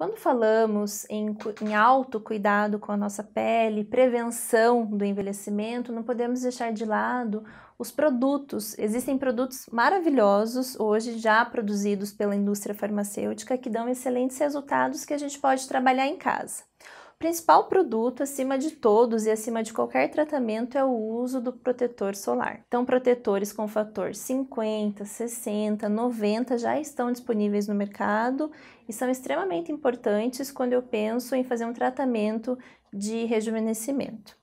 Quando falamos em, em alto cuidado com a nossa pele, prevenção do envelhecimento, não podemos deixar de lado os produtos. Existem produtos maravilhosos hoje já produzidos pela indústria farmacêutica que dão excelentes resultados que a gente pode trabalhar em casa principal produto acima de todos e acima de qualquer tratamento é o uso do protetor solar. Então, protetores com fator 50, 60, 90 já estão disponíveis no mercado e são extremamente importantes quando eu penso em fazer um tratamento de rejuvenescimento.